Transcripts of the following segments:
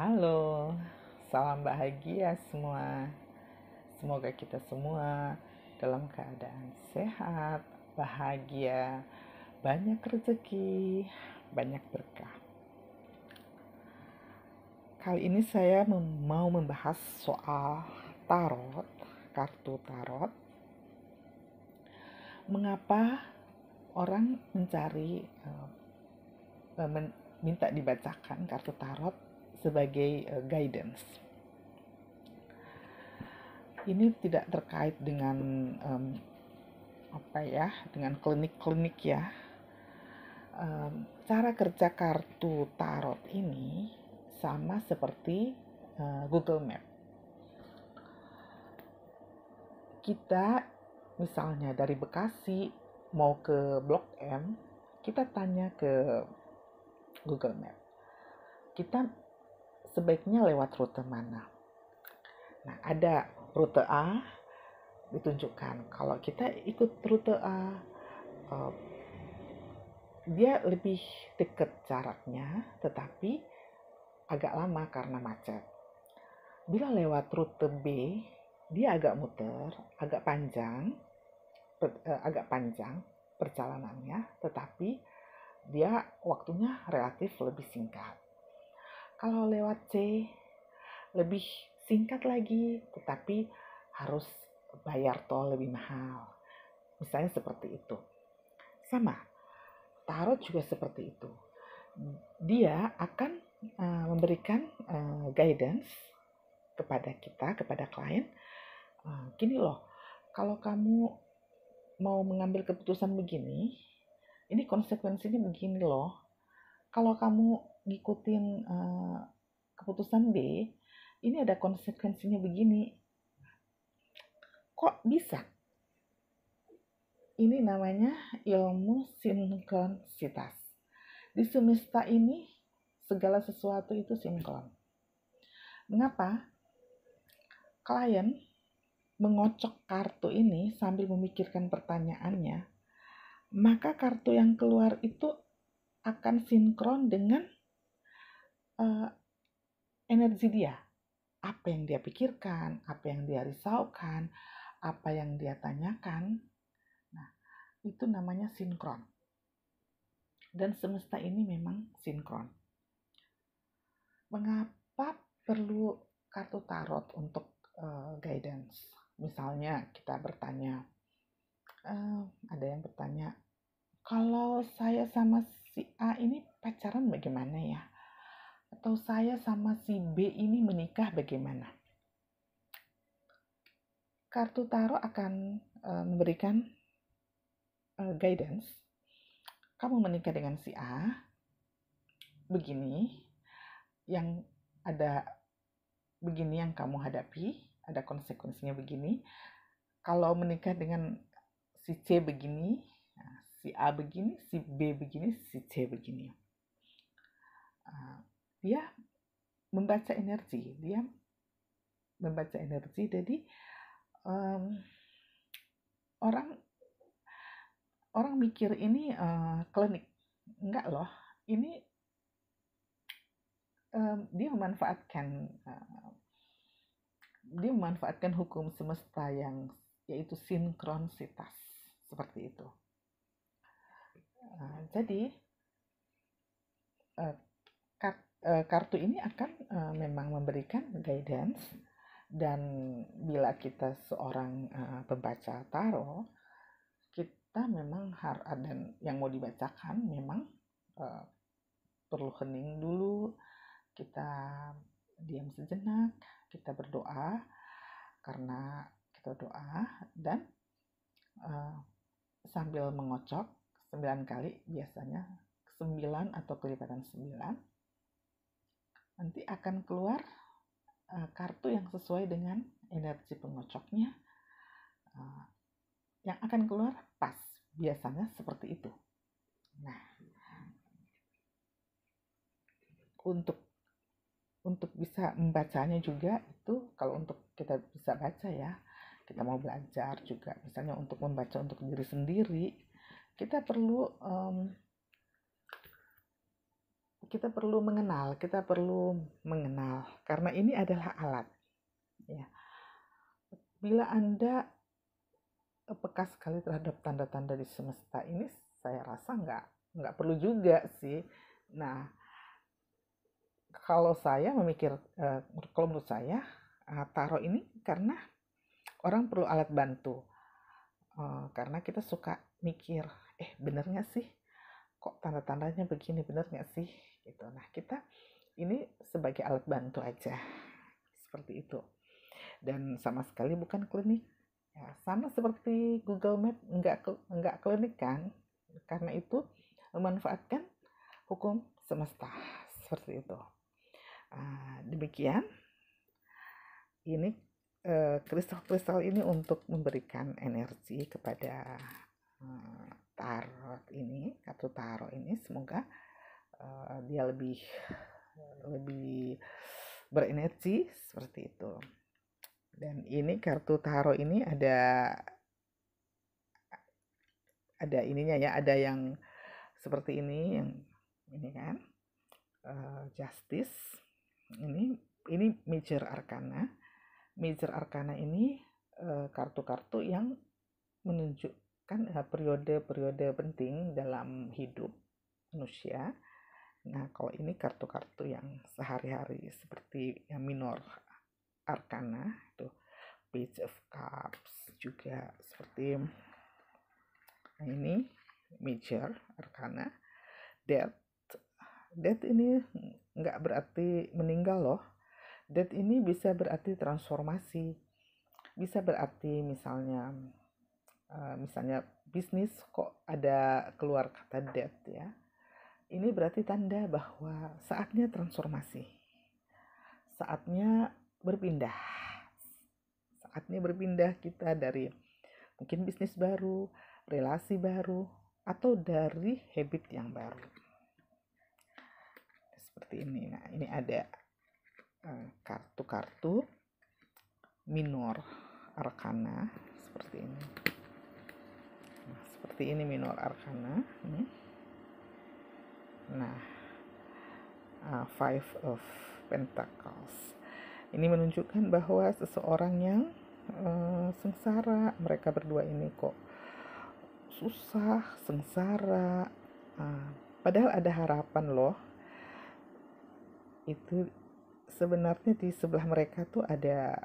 Halo, salam bahagia semua. Semoga kita semua dalam keadaan sehat, bahagia, banyak rezeki, banyak berkah. Kali ini saya mau membahas soal tarot, kartu tarot. Mengapa orang mencari eh, minta dibacakan kartu tarot sebagai uh, guidance. Ini tidak terkait dengan um, apa ya, dengan klinik-klinik ya. Um, cara kerja kartu tarot ini sama seperti uh, Google Map. Kita misalnya dari Bekasi mau ke Blok M, kita tanya ke Google Map. Kita sebaiknya lewat rute mana. Nah, ada rute A ditunjukkan. Kalau kita ikut rute A, uh, dia lebih dekat jaraknya, tetapi agak lama karena macet. Bila lewat rute B, dia agak muter, agak panjang, per, uh, agak panjang perjalanannya, tetapi dia waktunya relatif lebih singkat. Kalau lewat C lebih singkat lagi, tetapi harus bayar tol lebih mahal. Misalnya seperti itu. Sama, tarot juga seperti itu. Dia akan uh, memberikan uh, guidance kepada kita, kepada klien. Uh, gini loh, kalau kamu mau mengambil keputusan begini, ini konsekuensinya begini loh. Kalau kamu ngikutin uh, keputusan B, ini ada konsekuensinya begini. Kok bisa? Ini namanya ilmu sinkronisitas. Di semesta ini segala sesuatu itu sinkron. Mengapa? Klien mengocok kartu ini sambil memikirkan pertanyaannya, maka kartu yang keluar itu akan sinkron dengan uh, energi dia, apa yang dia pikirkan, apa yang dia risaukan, apa yang dia tanyakan. Nah, itu namanya sinkron. Dan semesta ini memang sinkron. Mengapa perlu kartu tarot untuk uh, guidance? Misalnya kita bertanya, uh, ada yang bertanya, kalau saya sama si A ini pacaran bagaimana ya? atau saya sama si B ini menikah bagaimana? Kartu tarot akan uh, memberikan uh, guidance. Kamu menikah dengan si A, begini, yang ada begini yang kamu hadapi, ada konsekuensinya begini. Kalau menikah dengan si C begini, nah, si A begini, si B begini, si C begini. Uh, dia membaca energi dia membaca energi jadi um, orang orang mikir ini uh, klinik enggak loh ini um, dia memanfaatkan uh, dia memanfaatkan hukum semesta yang yaitu sinkronisitas seperti itu uh, jadi uh, Eh, kartu ini akan uh, memang memberikan guidance dan bila kita seorang uh, pembaca tarot kita memang harus dan yang mau dibacakan memang uh, perlu hening dulu kita diam sejenak kita berdoa karena kita doa dan uh, sambil mengocok sembilan kali biasanya sembilan atau kelipatan sembilan nanti akan keluar eh, kartu yang sesuai dengan energi pengocoknya eh, yang akan keluar pas biasanya seperti itu nah untuk untuk bisa membacanya juga itu kalau untuk kita bisa baca ya kita mau belajar juga misalnya untuk membaca untuk diri sendiri kita perlu um, kita perlu mengenal, kita perlu mengenal karena ini adalah alat. Ya. Bila Anda eh, peka sekali terhadap tanda-tanda di semesta ini, saya rasa nggak nggak perlu juga sih. Nah, kalau saya memikir, eh, kalau menurut saya eh, taro ini karena orang perlu alat bantu. karena kita suka mikir, eh bener nggak sih kok tanda-tandanya begini bener nggak sih gitu nah kita ini sebagai alat bantu aja seperti itu dan sama sekali bukan klinik ya, sama seperti Google Map nggak nggak klinik kan karena itu memanfaatkan hukum semesta seperti itu uh, demikian ini eh, kristal-kristal uh, ini untuk memberikan energi kepada uh, tarot ini kartu tarot ini semoga uh, dia lebih lebih berenergi seperti itu dan ini kartu tarot ini ada ada ininya ya ada yang seperti ini yang ini kan uh, justice ini ini major arcana major arcana ini eh, kartu-kartu uh, yang menunjuk kan periode-periode eh, penting dalam hidup manusia. Nah, kalau ini kartu-kartu yang sehari-hari seperti yang minor arcana itu page of cups juga seperti nah ini major arcana death death ini nggak berarti meninggal loh death ini bisa berarti transformasi bisa berarti misalnya Eh, misalnya bisnis kok ada keluar kata debt ya ini berarti tanda bahwa saatnya transformasi saatnya berpindah saatnya berpindah kita dari mungkin bisnis baru relasi baru atau dari habit yang baru seperti ini nah ini ada eh, kartu-kartu minor arkana seperti ini seperti ini minor arcana hmm. nah uh, five of pentacles ini menunjukkan bahwa seseorang yang uh, sengsara mereka berdua ini kok susah sengsara uh, padahal ada harapan loh itu sebenarnya di sebelah mereka tuh ada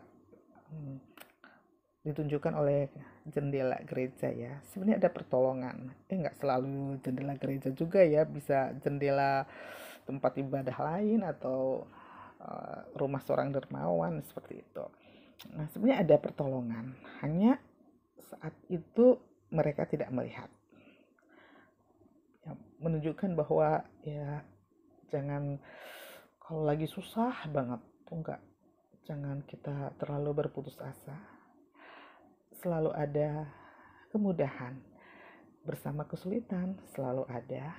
ditunjukkan oleh jendela gereja ya. Sebenarnya ada pertolongan. Eh nggak selalu jendela gereja juga ya, bisa jendela tempat ibadah lain atau uh, rumah seorang dermawan seperti itu. Nah, sebenarnya ada pertolongan. Hanya saat itu mereka tidak melihat. Ya, menunjukkan bahwa ya jangan kalau lagi susah banget tuh nggak jangan kita terlalu berputus asa selalu ada kemudahan. Bersama kesulitan selalu ada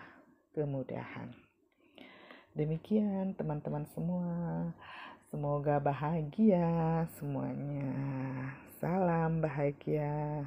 kemudahan. Demikian teman-teman semua. Semoga bahagia semuanya. Salam bahagia.